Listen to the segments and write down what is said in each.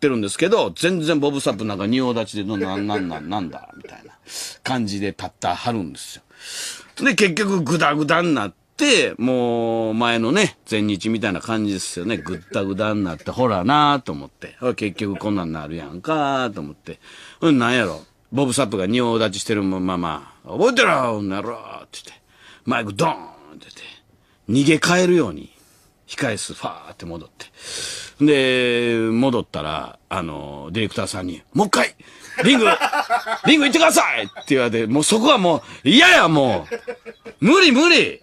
ってるんですけど、全然ボブサップなんか仁王立ちでなんなんなんなんだ、みたいな感じでたったはるんですよ。で、結局ぐだぐだになって、もう前のね、前日みたいな感じですよね。ぐったぐだになって、ほらなーと思って。結局こんなんなるやんかーと思って。うん、なんやろ。ボブサップが仁王立ちしてるまま、覚えてろなろって言って、マイクドーンって言って、逃げ帰るように。控え室、ファーって戻って。で、戻ったら、あの、ディレクターさんに、もう一回リング、リング行ってくださいって言われて、もうそこはもう、嫌や、もう無理無理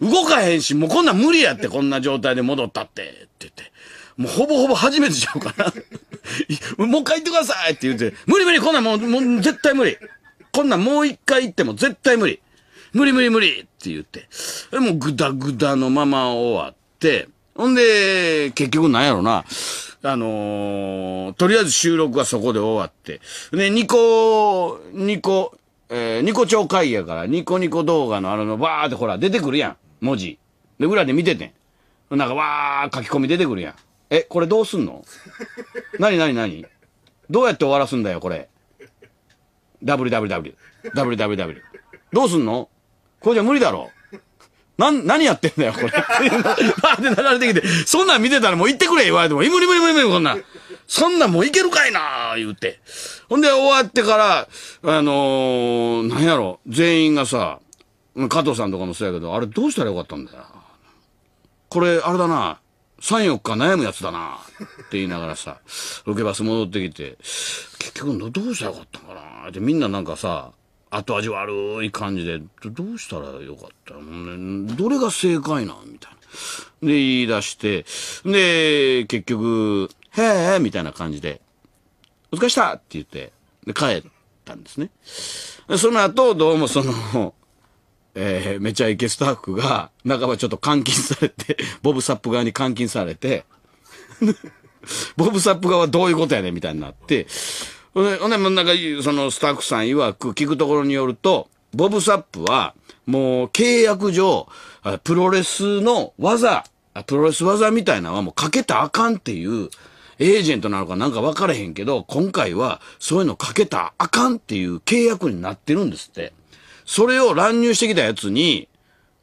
動かへんし、もうこんな無理やって、こんな状態で戻ったって、って言って。もうほぼほぼ初めてちゃうから。もう一回行ってくださいって言って、無理無理、こんなもう、もう絶対無理。こんなもう一回行っても絶対無理。無理無理無理って言って。ももぐだぐだのまま終わっ、ほんで、結局なんやろな。あのー、とりあえず収録はそこで終わって。ね、ニコ、ニコ、えー、ニコ超会やから、ニコニコ動画のあの、バーってほら、出てくるやん。文字。で、裏で見ててん。なんか、わー、書き込み出てくるやん。え、これどうすんのなになになにどうやって終わらすんだよ、これ。www。www。どうすんのこれじゃ無理だろ。なん、何やってんだよ、これ。て 流れてきて、そんなん見てたらもう行ってくれ、言われても、いむりむりむりむり、こんなん。そんなんもういけるかいな言うて。ほんで、終わってから、あのー、なんやろ、全員がさ、加藤さんとかもそうやけど、あれどうしたらよかったんだよ。これ、あれだな、3、4日悩むやつだな、って言いながらさ、ロケバス戻ってきて、結局どうしたらよかったんかなってみんななんかさ、後味悪い感じで、どうしたらよかったのどれが正解なんみたいな。で、言い出して、で、結局、へえ、みたいな感じで、お疲れしたって言って、で、帰ったんですね。その後、どうもその、えー、めちゃイケスタッフが、半ばちょっと監禁されて、ボブサップ側に監禁されて、ボブサップ側どういうことやねんみたいになって、ほんで、で、なんか、そのスタッフさん曰く、聞くところによると、ボブサップは、もう契約上、プロレスの技、プロレス技みたいなのはもうかけたあかんっていう、エージェントなのかなんか分からへんけど、今回はそういうのかけたあかんっていう契約になってるんですって。それを乱入してきたやつに、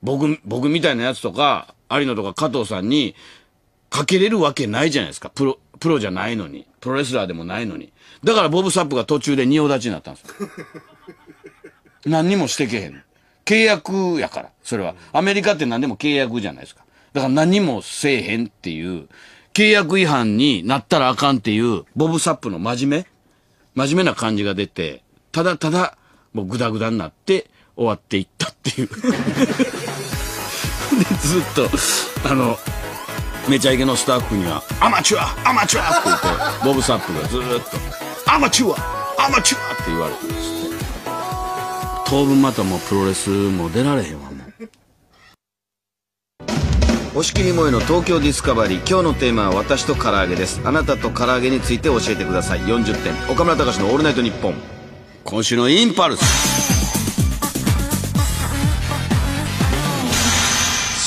僕、僕みたいなやつとか、有野とか加藤さんに、かけれるわけないじゃないですか。プロ、プロじゃないのに。プロレスラーでもないのに。だからボブサップが途中で仁王立ちになったんですよ。何にもしてけへん。契約やから、それは。アメリカって何でも契約じゃないですか。だから何もせえへんっていう、契約違反になったらあかんっていう、ボブサップの真面目真面目な感じが出て、ただただ、もうグダグダになって終わっていったっていう。で、ずっと、あの、めちゃイケのスタッフには、アマチュアアマチュアって言って、ボブサップがずーっと、アマチュアアマチュアって言われてるんです当分またもうプロレスも出られへんわ、もう。押切萌の東京ディスカバリー今日のテーマは私と唐揚げですあなたと唐揚げについて教えてください40点岡村隆史の「オールナイトニッポン」今週のインパルス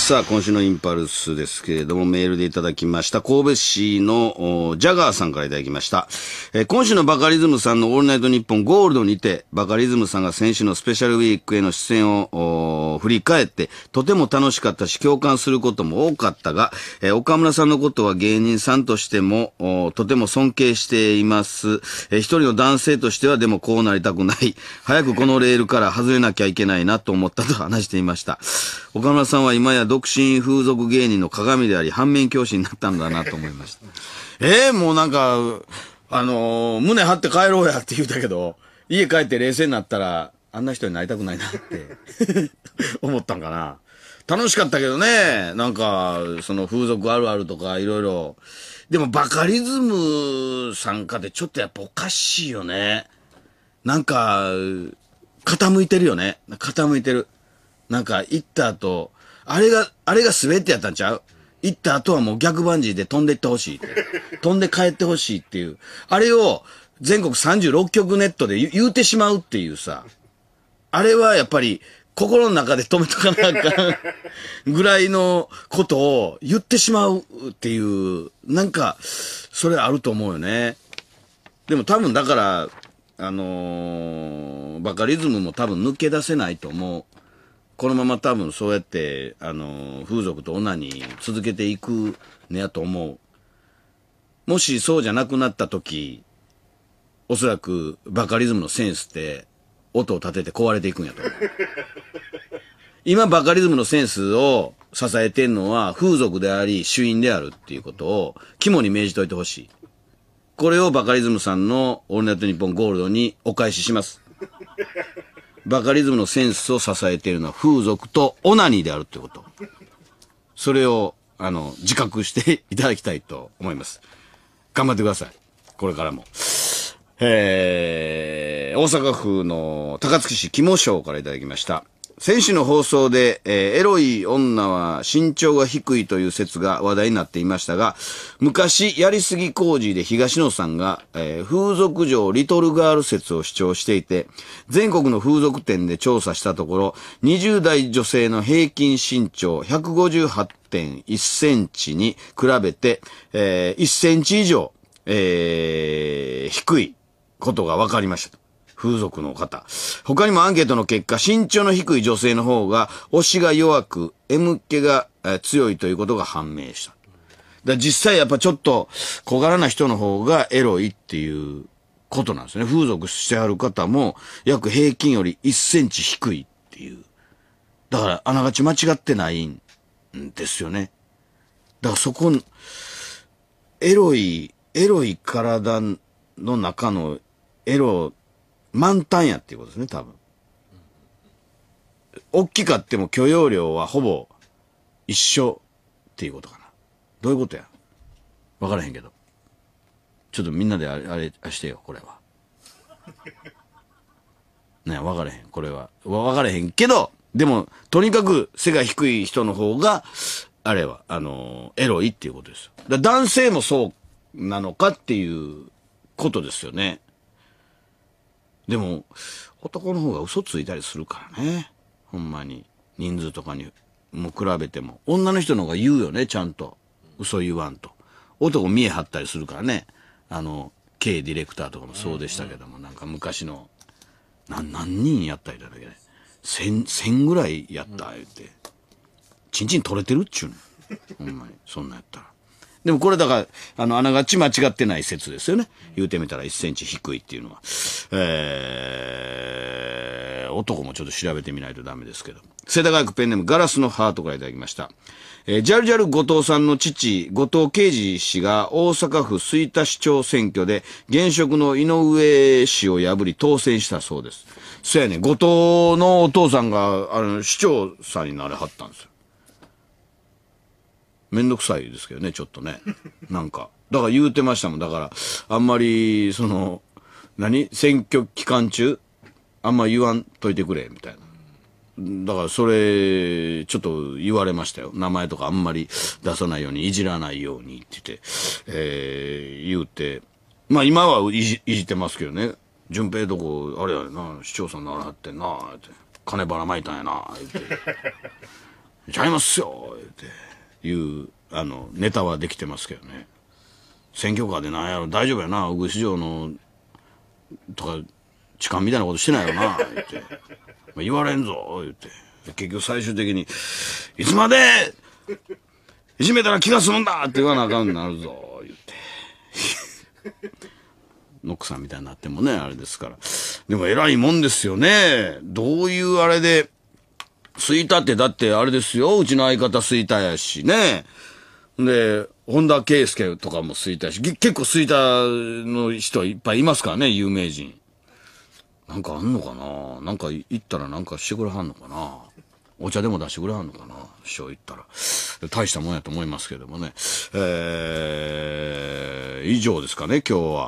さあ、今週のインパルスですけれども、メールでいただきました。神戸市のジャガーさんからいただきました。えー、今週のバカリズムさんのオールナイトニッポンゴールドにて、バカリズムさんが選手のスペシャルウィークへの出演を振り返って、とても楽しかったし、共感することも多かったが、えー、岡村さんのことは芸人さんとしても、とても尊敬しています。えー、一人の男性としてはでもこうなりたくない。早くこのレールから外れなきゃいけないなと思ったと話していました。岡村さんは今やど独身風俗芸人の鏡であり、反面教師になったんだなと思いました。え えー、もうなんか、あのー、胸張って帰ろうやって言うたけど、家帰って冷静になったら、あんな人になりたくないなって 思ったんかな。楽しかったけどね。なんか、その風俗あるあるとかいろいろ。でもバカリズム参加でちょっとやっぱおかしいよね。なんか、傾いてるよね。傾いてる。なんか行った後、あれが、あれが全てやったんちゃう行った後はもう逆バンジーで飛んでってほしいって。飛んで帰ってほしいっていう。あれを全国36局ネットで言うてしまうっていうさ。あれはやっぱり心の中で止めとかなあかんぐらいのことを言ってしまうっていう、なんか、それあると思うよね。でも多分だから、あのー、バカリズムも多分抜け出せないと思う。このまま多分そうやって、あの、風俗と女に続けていくねやと思う。もしそうじゃなくなった時、おそらくバカリズムのセンスって音を立てて壊れていくんやと思う。今バカリズムのセンスを支えてんのは風俗であり主因であるっていうことを肝に銘じといてほしい。これをバカリズムさんのオールナイトニッポンゴールドにお返しします。バカリズムのセンスを支えているのは風俗とオナニーであるってこと。それを、あの、自覚していただきたいと思います。頑張ってください。これからも。えー、大阪府の高槻市肝章からいただきました。選手の放送で、えー、エロい女は身長が低いという説が話題になっていましたが、昔、やりすぎ工事で東野さんが、えー、風俗嬢リトルガール説を主張していて、全国の風俗店で調査したところ、20代女性の平均身長158.1センチに比べて、えー、1センチ以上、えー、低いことが分かりました。風俗の方。他にもアンケートの結果、身長の低い女性の方が、推しが弱く、M 気が強いということが判明した。だ実際やっぱちょっと小柄な人の方がエロいっていうことなんですね。風俗してある方も約平均より1センチ低いっていう。だからあながち間違ってないんですよね。だからそこ、エロい、エロい体の中のエロ満タンやっていうことですね、多分。大きかっても許容量はほぼ一緒っていうことかな。どういうことやわからへんけど。ちょっとみんなであれ、あれしてよ、これは。ねわからへん、これは。わからへんけど、でも、とにかく背が低い人の方が、あれは、あのー、エロいっていうことですよ。だ男性もそうなのかっていうことですよね。でも、男の方が嘘ついたりするからね。ほんまに。人数とかにも比べても。女の人の方が言うよね、ちゃんと。嘘言わんと。男見え張ったりするからね。あの、K ディレクターとかもそうでしたけども、うんうん、なんか昔の、何人やったりだけね。1000ぐらいやった、言うて。ちんちん取れてるっちゅうの。ほんまに。そんなんやったら。でもこれだから、あの、あながち間違ってない説ですよね。言うてみたら1センチ低いっていうのは。えー、男もちょっと調べてみないとダメですけど。世田谷区ペンネームガラスのハートからいただきました。えー、ジャルジャル後藤さんの父、後藤慶治氏が大阪府吹田市長選挙で現職の井上氏を破り当選したそうです。そやね、後藤のお父さんが、あの、市長さんになれはったんですよ。めんどくさいですけどね、ちょっとね。なんか。だから言うてましたもん。だから、あんまり、その、何選挙期間中、あんま言わんといてくれ、みたいな。だからそれ、ちょっと言われましたよ。名前とかあんまり出さないように、いじらないようにって言って、えー、言うて。まあ今はいじ、いじってますけどね。順平とこ、あれやな、市長さんはってんな、って。金ばらまいたんやな、って。ちゃいますよ、いうあのネタはできてますけどね選挙カーでなんやろ大丈夫やな小栗市場のとか痴漢みたいなことしてないよな言って、まあ、言われんぞ言って結局最終的に「いつまでいじめたら気が済むんだ!」って言わなあかんなるぞ言って ノックさんみたいになってもねあれですからでも偉いもんですよねどういうあれでスイタってだってあれですよ、うちの相方スイタやしね。で、本田圭佑とかもスイタやし、結構スイタの人いっぱいいますからね、有名人。なんかあんのかななんか行ったらなんかしてくれはんのかなお茶でも出してくれはんのかな師匠行ったら。大したもんやと思いますけどもね。えー、以上ですかね、今日は。